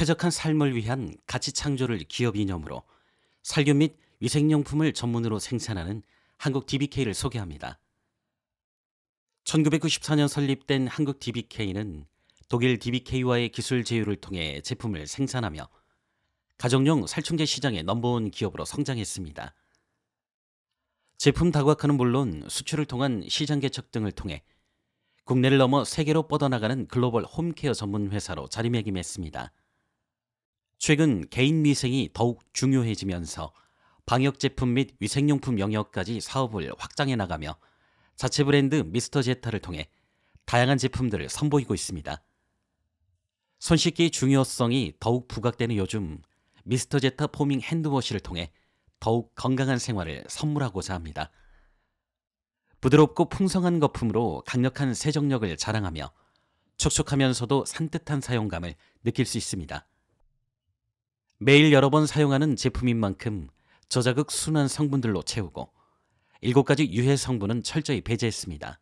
쾌적한 삶을 위한 가치 창조를 기업 이념으로 살균 및 위생용품을 전문으로 생산하는 한국 DBK를 소개합니다. 1994년 설립된 한국 DBK는 독일 DBK와의 기술 제휴를 통해 제품을 생산하며 가정용 살충제 시장의 넘버원 기업으로 성장했습니다. 제품 다각화는 물론 수출을 통한 시장 개척 등을 통해 국내를 넘어 세계로 뻗어나가는 글로벌 홈케어 전문 회사로 자리매김했습니다. 최근 개인 위생이 더욱 중요해지면서 방역 제품 및 위생용품 영역까지 사업을 확장해 나가며 자체 브랜드 미스터 제타를 통해 다양한 제품들을 선보이고 있습니다. 손씻기 중요성이 더욱 부각되는 요즘 미스터 제타 포밍 핸드워시를 통해 더욱 건강한 생활을 선물하고자 합니다. 부드럽고 풍성한 거품으로 강력한 세정력을 자랑하며 촉촉하면서도 산뜻한 사용감을 느낄 수 있습니다. 매일 여러 번 사용하는 제품인 만큼 저자극 순환 성분들로 채우고 7가지 유해 성분은 철저히 배제했습니다.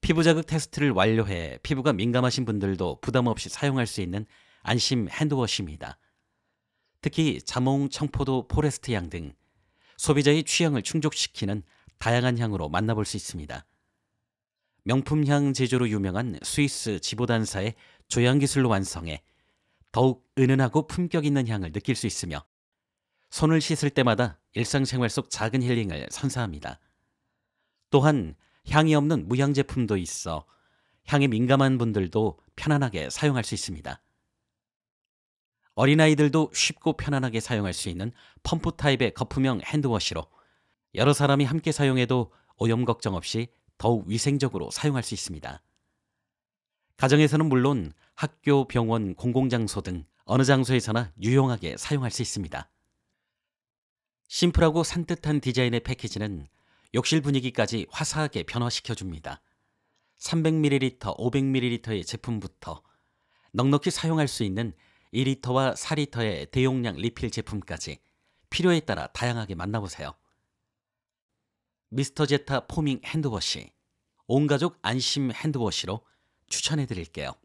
피부 자극 테스트를 완료해 피부가 민감하신 분들도 부담 없이 사용할 수 있는 안심 핸드워시입니다. 특히 자몽, 청포도, 포레스트 향 등 소비자의 취향을 충족시키는 다양한 향으로 만나볼 수 있습니다. 명품 향 제조로 유명한 스위스 지보단사의 조향 기술로 완성해 더욱 은은하고 품격 있는 향을 느낄 수 있으며 손을 씻을 때마다 일상생활 속 작은 힐링을 선사합니다. 또한 향이 없는 무향 제품도 있어 향에 민감한 분들도 편안하게 사용할 수 있습니다. 어린아이들도 쉽고 편안하게 사용할 수 있는 펌프 타입의 거품형 핸드워시로 여러 사람이 함께 사용해도 오염 걱정 없이 더욱 위생적으로 사용할 수 있습니다. 가정에서는 물론 학교, 병원, 공공장소 등 어느 장소에서나 유용하게 사용할 수 있습니다. 심플하고 산뜻한 디자인의 패키지는 욕실 분위기까지 화사하게 변화시켜줍니다. 300ml, 500ml의 제품부터 넉넉히 사용할 수 있는 2 l 와4 l 의 대용량 리필 제품까지 필요에 따라 다양하게 만나보세요. 미스터 제타 포밍 핸드워시, 온가족 안심 핸드워시로 추천해 드릴게요.